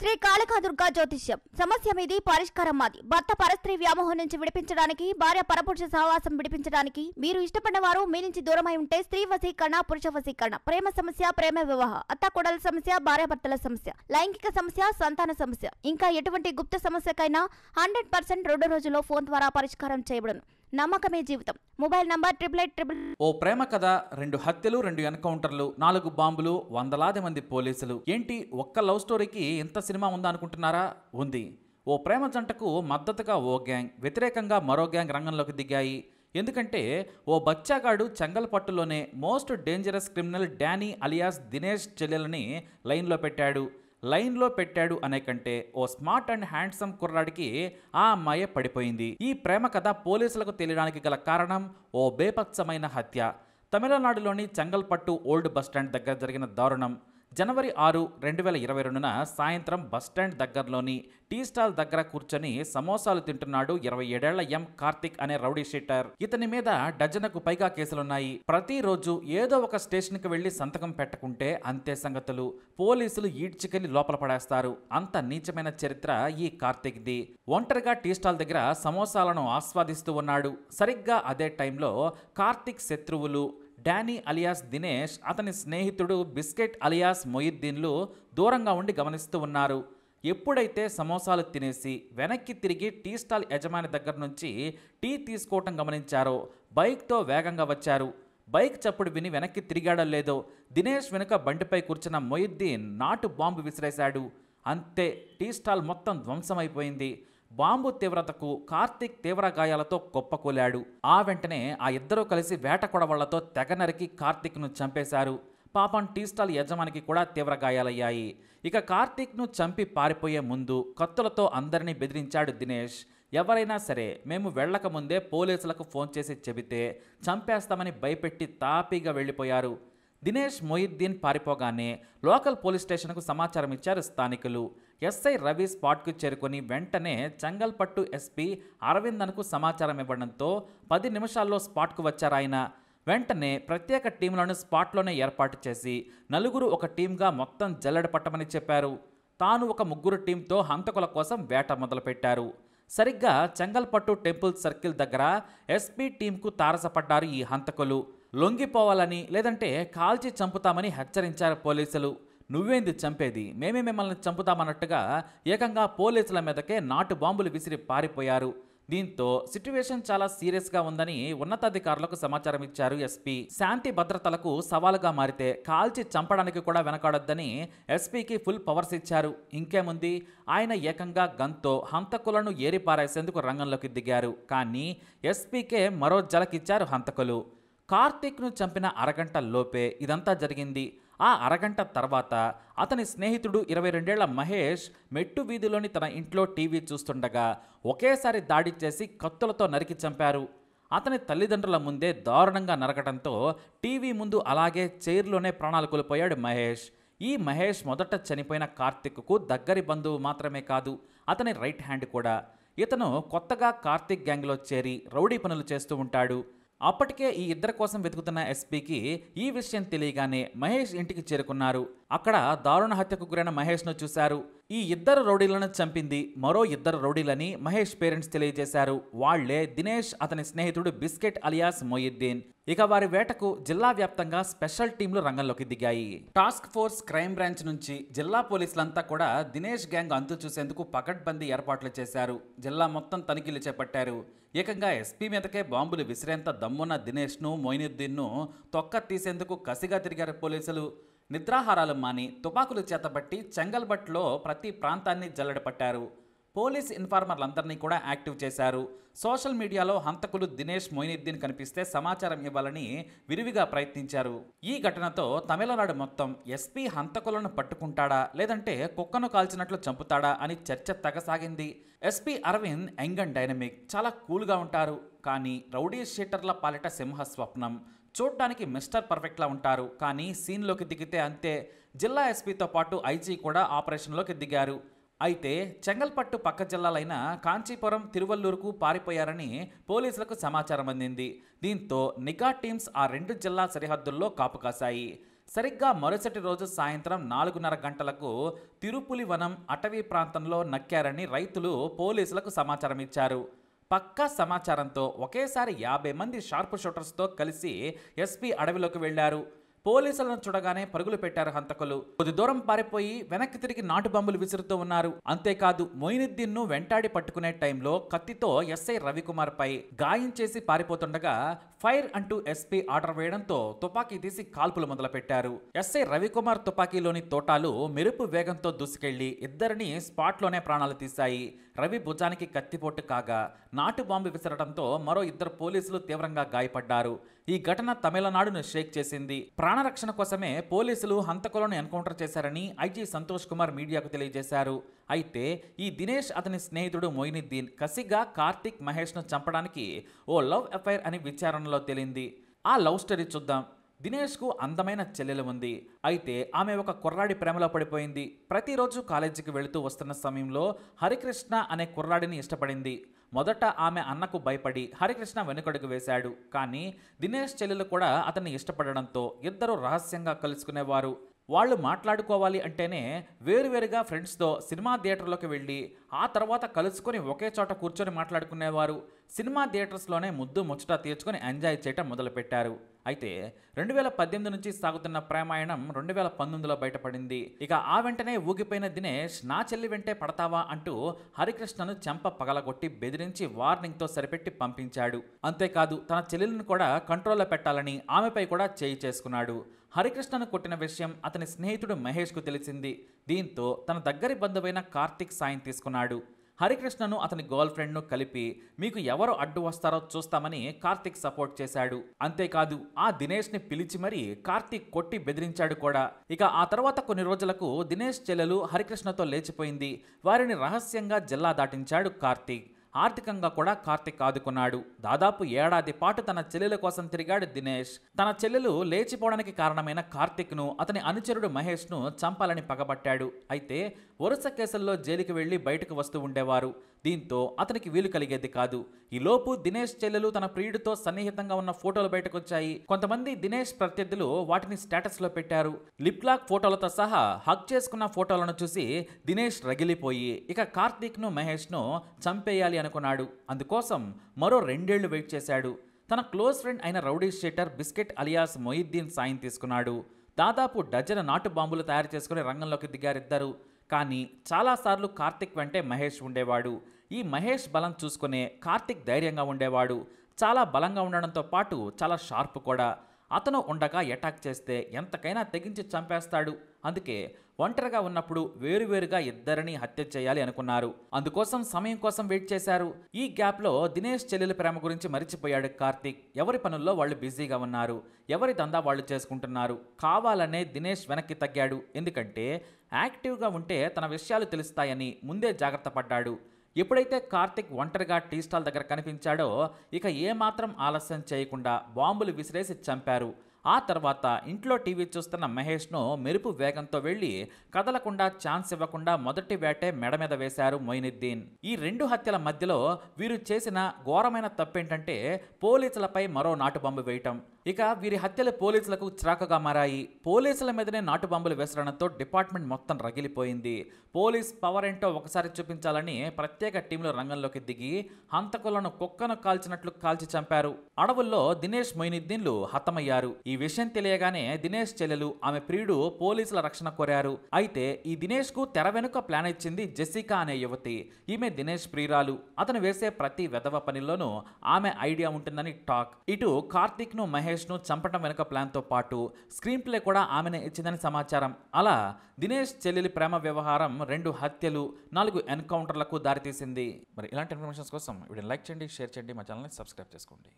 శ్రీ దుర్గా జ్యోతిష్యం సమస్య మీది పరిష్కారం మాది భర్త పరస్త్రీ వ్యామోహం నుంచి విడిపించడానికి భార్య పరపురుష సహవాసం విడిపించడానికి మీరు ఇష్టపడిన వారు మీ నుంచి దూరమై ఉంటే స్త్రీ వశీకరణ పురుష వశీకరణ ప్రేమ సమస్య ప్రేమ వివాహ అత్త కొడల సమస్య భార్య భర్తల సమస్య లైంగిక సమస్య సంతాన సమస్య ఇంకా ఎటువంటి గుప్త సమస్యకైనా హండ్రెడ్ పర్సెంట్ రెండు రోజుల్లో ఫోన్ ద్వారా పరిష్కారం చేయబడను నమ్మకమే జీవితం mobile number triple eight triple O ప్రేమ కథ రెండు హత్యలు రెండు ఎన్కౌంటర్లు నాలుగు బాంబులు వందలాది మంది పోలీసులు ఏంటి ఒక్క లవ్ స్టోరీకి ఇంత సినిమా ఉందా అనుకుంటున్నారా ఉంది ఓ ప్రేమ జంటకు మద్దతుగా ఓ గ్యాంగ్ వ్యతిరేకంగా మరో గ్యాంగ్ రంగంలోకి దిగాయి ఎందుకంటే ఓ బచ్చాగాడు చెంగల్పట్టులోనే most dangerous criminal Danny alias Dinesh చెల్లెలని లైన్లో పెట్టాడు లైన్లో పెట్టాడు అనే కంటే ఓ స్మార్ట్ అండ్ హ్యాండ్సమ్ కుర్రాడికి ఆ అమ్మాయి పడిపోయింది ఈ ప్రేమ కథ పోలీసులకు తెలియడానికి గల కారణం ఓ బేపత్సమైన హత్య తమిళనాడులోని చంగల్పట్టు ఓల్డ్ బస్టాండ్ దగ్గర జరిగిన దారుణం జనవరి ఆరు రెండు వేల ఇరవై రెండున సాయంత్రం బస్టాండ్ దగ్గరలోని టీ స్టాల్ దగ్గర కూర్చొని సమోసాలు తింటున్నాడు ఇరవై ఏడేళ్ల ఎం కార్తిక్ అనే రౌడీ షీటర్ ఇతని మీద డజనకు పైగా కేసులున్నాయి ప్రతిరోజు ఏదో ఒక స్టేషన్కి వెళ్లి సంతకం పెట్టకుంటే అంతే సంగతులు పోలీసులు ఈడ్చుకెళ్లి లోపల పడేస్తారు అంత నీచమైన చరిత్ర ఈ కార్తిక్ది ఒంటరిగా టీ స్టాల్ దగ్గర సమోసాలను ఆస్వాదిస్తూ ఉన్నాడు సరిగ్గా అదే టైంలో కార్తిక్ శత్రువులు డానీ అలియాస్ దినేష్ అతని స్నేహితుడు బిస్కెట్ అలియాస్ మొయిద్దీన్లు దూరంగా ఉండి గమనిస్తూ ఉన్నారు ఎప్పుడైతే సమోసాలు తినేసి వెనక్కి తిరిగి టీ స్టాల్ యజమాని దగ్గర నుంచి టీ తీసుకోవటం గమనించారో బైక్తో వేగంగా వచ్చారు బైక్ చప్పుడు విని వెనక్కి తిరిగాడో లేదో దినేష్ వెనుక బండిపై కూర్చున్న మొయిద్దీన్ నాటు బాంబు విసిరేశాడు అంతే టీ స్టాల్ మొత్తం ధ్వంసమైపోయింది బాంబు తీవ్రతకు కార్తీక్ తీవ్ర గాయాలతో కుప్పకూలాడు ఆ వెంటనే ఆ ఇద్దరూ కలిసి వేట కొడవళ్లతో తెగ నరికి కార్తీక్ను చంపేశారు పాపం టీ స్టాల్ యజమానికి కూడా తీవ్ర గాయాలయ్యాయి ఇక కార్తీక్ను చంపి పారిపోయే ముందు కత్తులతో అందరినీ బెదిరించాడు దినేష్ ఎవరైనా సరే మేము వెళ్ళకముందే పోలీసులకు ఫోన్ చేసి చెబితే చంపేస్తామని భయపెట్టి తాపీగా వెళ్ళిపోయారు దినేష్ మొయిద్దీన్ పారిపోగానే లోకల్ పోలీస్ స్టేషన్కు సమాచారం ఇచ్చారు స్థానికులు ఎస్ఐ రవి స్పాట్కు చేరుకొని వెంటనే చంగల్పట్టు ఎస్పీ అరవిందన్కు సమాచారం ఇవ్వడంతో పది నిమిషాల్లో స్పాట్కు వచ్చారాయన వెంటనే ప్రత్యేక టీంలను స్పాట్లోనే ఏర్పాటు చేసి నలుగురు ఒక టీంగా మొత్తం జల్లెడ పట్టమని చెప్పారు తాను ఒక ముగ్గురు టీంతో హంతకుల కోసం వేట మొదలుపెట్టారు సరిగ్గా చెంగల్పట్టు టెంపుల్ సర్కిల్ దగ్గర ఎస్పీ టీంకు తారసపడ్డారు ఈ హంతకులు లొంగిపోవాలని లేదంటే కాల్చి చంపుతామని హెచ్చరించారు పోలీసులు నువ్వేంది చంపేది మేమే మిమ్మల్ని చంపుతామన్నట్టుగా ఏకంగా పోలీసుల మీదకే నాటు బాంబులు విసిరి పారిపోయారు దీంతో సిట్యువేషన్ చాలా సీరియస్ గా ఉందని ఉన్నతాధికారులకు సమాచారం ఇచ్చారు ఎస్పీ శాంతి భద్రతలకు సవాలుగా మారితే కాల్చి చంపడానికి కూడా వెనకాడొద్దని ఎస్పీకి ఫుల్ పవర్స్ ఇచ్చారు ఇంకేముంది ఆయన ఏకంగా గంతో హంతకులను ఏరిపారేసేందుకు రంగంలోకి దిగారు కానీ ఎస్పీకే మరో జలకిచ్చారు హంతకులు కార్తీక్ను చంపిన అరగంట లోపే ఇదంతా జరిగింది ఆ అరగంట తర్వాత అతని స్నేహితుడు ఇరవై రెండేళ్ల మహేష్ మెట్టు వీధిలోని తన ఇంట్లో టీవీ చూస్తుండగా ఒకేసారి దాడి చేసి కత్తులతో నరికి చంపారు అతని తల్లిదండ్రుల ముందే దారుణంగా నరకడంతో టీవీ ముందు అలాగే చైర్లోనే ప్రాణాలు కోల్పోయాడు మహేష్ ఈ మహేష్ మొదట చనిపోయిన కార్తిక్కు దగ్గరి బంధువు మాత్రమే కాదు అతని రైట్ హ్యాండ్ కూడా ఇతను కొత్తగా కార్తిక్ గ్యాంగ్లో చేరి రౌడీ పనులు చేస్తూ ఉంటాడు అప్పటికే ఈ ఇద్దరి కోసం వెతుకుతున్న ఎస్పీకి ఈ విషయం తెలియగానే మహేష్ ఇంటికి చేరుకున్నారు అక్కడ దారుణ హత్యకు గురైన మహేష్ను చూశారు ఈ ఇద్దరు రౌడీలను చంపింది మరో ఇద్దరు రౌడీలని మహేష్ పేరెంట్స్ తెలియజేశారు వాళ్లే దినేష్ అతని స్నేహితుడు బిస్కెట్ అలియాస్ మొయిద్దీన్ ఇక వారి వేటకు జిల్లా వ్యాప్తంగా స్పెషల్ టీంలు రంగంలోకి దిగాయి టాస్క్ ఫోర్స్ క్రైమ్ బ్రాంచ్ నుంచి జిల్లా పోలీసులంతా కూడా దినేష్ గ్యాంగ్ అంతు చూసేందుకు పకడ్బందీ ఏర్పాట్లు చేశారు జిల్లా మొత్తం తనిఖీలు చేపట్టారు ఏకంగా ఎస్పీ మీదకే బాంబులు విసిరేంత దమ్మున్న దినేష్ను మొయినుద్దీన్ను తొక్క తీసేందుకు కసిగా తిరిగారు పోలీసులు నిద్రాహారాలు మాని తుపాకులు చేతబట్టి చెంగల్బట్లో ప్రతి ప్రాంతాన్ని జల్లడపట్టారు పోలీస్ ఇన్ఫార్మర్లందరినీ కూడా యాక్టివ్ చేశారు సోషల్ మీడియాలో హంతకులు దినేష్ మొయినుద్దీన్ కనిపిస్తే సమాచారం ఇవ్వాలని విరివిగా ప్రయత్నించారు ఈ ఘటనతో తమిళనాడు మొత్తం ఎస్పీ హంతకులను పట్టుకుంటాడా లేదంటే కుక్కను కాల్చినట్లు చంపుతాడా అని చర్చ తగసాగింది SP Aravind young and dynamic చాలా కూల్గా ఉంటారు కానీ రౌడీ షీటర్ల పాలిట సింహ స్వప్నం చూడ్డానికి మిస్టర్ పర్ఫెక్ట్లా ఉంటారు కానీ సీన్లోకి దిగితే అంతే జిల్లా ఎస్పీతో పాటు ఐజీ కూడా ఆపరేషన్లోకి దిగారు అయితే చెంగల్పట్టు పక్క జిల్లాలైన కాంచీపురం తిరువల్లూరుకు పారిపోయారని పోలీసులకు సమాచారం అందింది దీంతో నిఘా టీమ్స్ ఆ రెండు జిల్లా సరిహద్దుల్లో కాపు కాశాయి సరిగ్గా మరుసటి రోజు సాయంత్రం నాలుగున్నర గంటలకు తిరుపులి వనం అటవీ ప్రాంతంలో నక్కారని రైతులు పోలీసులకు సమాచారం ఇచ్చారు పక్కా సమాచారంతో ఒకేసారి యాభై మంది షార్ప్ షూటర్స్తో కలిసి ఎస్పీ అడవిలోకి వెళ్లారు పోలీసులను చూడగానే పరుగులు పెట్టారు హంతకులు కొద్ది దూరం పారిపోయి వెనక్కి తిరిగి నాటు బంబులు విసురుతూ ఉన్నారు అంతేకాదు మొయినుద్దీన్ ను వెంటాడి పట్టుకునే టైంలో కత్తితో ఎస్ఐ రవికుమార్ పై గాయం చేసి పారిపోతుండగా ఫైర్ అంటూ ఎస్పీ ఆర్డర్ వేయడంతో తుపాకీ తీసి కాల్పులు మొదలుపెట్టారు ఎస్ఐ రవికుమార్ తుపాకీలోని తోటాలు మెరుపు వేగంతో దూసుకెళ్లి ఇద్దరిని స్పాట్లోనే ప్రాణాలు తీశాయి రవి భుజానికి కత్తిపోటు కాగా నాటు బాంబు విసరడంతో మరో ఇద్దరు పోలీసులు తీవ్రంగా గాయపడ్డారు ఈ ఘటన తమిళనాడును షేక్ చేసింది ప్రాణరక్షణ కోసమే పోలీసులు హంతకులను ఎన్కౌంటర్ చేశారని ఐజీ సంతోష్ కుమార్ మీడియాకు తెలియజేశారు అయితే ఈ దినేష్ అతని స్నేహితుడు మొయినుద్దీన్ కసిగా కార్తిక్ మహేష్ను చంపడానికి ఓ లవ్ అఫైర్ అని విచారణలో తేలింది ఆ లవ్ స్టోరీ చూద్దాం దినేష్కు అందమైన చెల్లెలు ఉంది అయితే ఆమె ఒక కుర్రాడి ప్రేమలో పడిపోయింది ప్రతిరోజు కాలేజీకి వెళుతూ వస్తున్న సమయంలో హరికృష్ణ అనే కుర్రాడిని ఇష్టపడింది మొదట ఆమె అన్నకు భయపడి హరికృష్ణ వెనుకడుగు వేశాడు కానీ దినేష్ చెల్లెలు కూడా అతన్ని ఇష్టపడడంతో ఇద్దరు రహస్యంగా కలుసుకునేవారు వాళ్ళు మాట్లాడుకోవాలి అంటేనే వేరువేరుగా ఫ్రెండ్స్తో సినిమా థియేటర్లోకి వెళ్ళి ఆ తర్వాత కలుసుకొని ఒకే చోట కూర్చొని మాట్లాడుకునేవారు సినిమా థియేటర్స్లోనే ముద్దు ముచ్చట తీర్చుకొని ఎంజాయ్ చేయటం మొదలుపెట్టారు అయితే రెండు వేల పద్దెనిమిది నుంచి సాగుతున్న ప్రేమాయణం రెండు వేల పంతొమ్మిదిలో బయటపడింది ఇక ఆ వెంటనే ఊగిపోయిన దినేష్ నా చెల్లి వెంటే పడతావా అంటూ హరికృష్ణను చెంప పగలగొట్టి బెదిరించి వార్నింగ్తో సరిపెట్టి పంపించాడు అంతేకాదు తన చెల్లెలను కూడా కంట్రోల్లో పెట్టాలని ఆమెపై కూడా చేయి చేసుకున్నాడు హరికృష్ణను కొట్టిన విషయం అతని స్నేహితుడు మహేష్కు తెలిసింది దీంతో తన దగ్గరి బంధువైన కార్తిక్ సాయం తీసుకున్నాడు హరికృష్ణను అతని గర్ల్ ఫ్రెండ్ను కలిపి మీకు ఎవరు అడ్డు వస్తారో చూస్తామని కార్తిక్ సపోర్ట్ చేశాడు అంతేకాదు ఆ దినేష్ని పిలిచి మరీ కార్తిక్ కొట్టి బెదిరించాడు కూడా ఇక ఆ తర్వాత కొన్ని రోజులకు దినేష్ చెల్లెలు హరికృష్ణతో లేచిపోయింది వారిని రహస్యంగా జిల్లా దాటించాడు కార్తీక్ ఆర్థికంగా కూడా కార్తిక్ ఆదుకున్నాడు దాదాపు ఏడాది పాటు తన చెల్లెల కోసం తిరిగాడు దినేష్ తన చెల్లెలు లేచిపోవడానికి కారణమైన కార్తిక్ను అతని అనుచరుడు మహేష్ను చంపాలని పగబట్టాడు అయితే వరుస కేసుల్లో జైలుకి వెళ్లి బయటకు వస్తూ ఉండేవారు దీంతో అతనికి వీలు కలిగేది కాదు ఈలోపు దినేష్ చెల్లెలు తన ప్రియుడితో సన్నిహితంగా ఉన్న ఫోటోలు బయటకొచ్చాయి కొంతమంది దినేష్ ప్రత్యర్థులు వాటిని స్టేటస్ లో పెట్టారు లిప్ లాక్ ఫోటోలతో సహా హక్ చేసుకున్న ఫోటోలను చూసి దినేష్ రగిలిపోయి ఇక కార్తీక్ ను మహేష్ ను చంపేయాలి అనుకున్నాడు అందుకోసం మరో రెండేళ్లు వెయిట్ చేశాడు తన క్లోజ్ ఫ్రెండ్ అయిన rowdy sheeter biscuit alias Moiddeen సాయం తీసుకున్నాడు దాదాపు డజన్ నాటు బాంబులు తయారు చేసుకుని రంగంలోకి దిగారిద్దరు కానీ చాలాసార్లు కార్తిక్ వెంటే మహేష్ ఉండేవాడు ఈ మహేష్ బలం చూసుకునే కార్తిక్ ధైర్యంగా ఉండేవాడు చాలా బలంగా ఉండడంతో పాటు చాలా షార్ప్ కూడా అతను ఉండగా అటాక్ చేస్తే ఎంతకైనా తెగించి చంపేస్తాడు అందుకే ఒంటరిగా ఉన్నప్పుడు వేరువేరుగా ఇద్దరిని హత్య చేయాలి అనుకున్నారు అందుకోసం సమయం కోసం వెయిట్ చేశారు ఈ గ్యాప్లో దినేష్ చెల్లెల ప్రేమ గురించి మరిచిపోయాడు కార్తీక్ ఎవరి పనుల్లో వాళ్ళు బిజీగా ఉన్నారు ఎవరి దందా వాళ్ళు చేసుకుంటున్నారు కావాలనే దినేష్ వెనక్కి తగ్గాడు ఎందుకంటే యాక్టివ్గా ఉంటే తన విషయాలు తెలుస్తాయని ముందే జాగ్రత్త పడ్డాడు ఎప్పుడైతే కార్తిక్ ఒంటరిగా టీ స్టాల్ దగ్గర కనిపించాడో ఇక ఏమాత్రం ఆలస్యం చేయకుండా బాంబులు విసిరేసి చంపారు ఆ తర్వాత ఇంట్లో టీవీ చూస్తున్న మహేష్ను మెరుపు వేగంతో వెళ్ళి కదలకుండా ఛాన్స్ ఇవ్వకుండా మొదటి వేటే మెడ మీద వేశారు మొయినుద్దీన్ ఈ రెండు హత్యల మధ్యలో వీరు చేసిన ఘోరమైన తప్పేంటంటే పోలీసులపై మరో నాటుబొమ్మ వేయటం ఇక వీరి హత్యలు పోలీసులకు చిరాకగా మారాయి పోలీసుల మీదనే నాటు బాంబులు వేసడంతో డిపార్ట్మెంట్ మొత్తం రగిలిపోయింది పోలీస్ పవర్ ఏంటో ఒకసారి చూపించాలని ప్రత్యేక టీంలు రంగంలోకి దిగి హంతకులను కుక్కను కాల్చినట్లు కాల్చి చంపారు అడవుల్లో దినేష్ మొయినుద్దీన్లు హతమయ్యారు ఈ విషయం తెలియగానే దినేష్ చెల్లెలు ఆమె ప్రియుడు పోలీసుల రక్షణ కోరారు అయితే ఈ దినేష్ కు తెర వెనుక ప్లాన్ ఇచ్చింది జెసికా అనే యువతి ఈమె దినేష్ ప్రియురాలు అతను వేసే ప్రతి వెధవ పనిలోనూ ఆమె ఐడియా ఉంటుందని టాక్ ఇటు కార్తీక్ ను మహేష్ మహేష్ను చంపటం వెనుక ప్లాన్తో పాటు స్క్రీన్ ప్లే కూడా ఆమెనే ఇచ్చిందని సమాచారం అలా దినేష్ చెల్లెలి ప్రేమ వ్యవహారం రెండు హత్యలు నాలుగు ఎన్కౌంటర్లకు దారితీసింది మరి ఇలాంటి ఇన్ఫర్మేషన్స్ కోసం వీడియో లైక్ చేయండి షేర్ చేయండి మా ఛానల్ని సబ్స్క్రైబ్ చేసుకోండి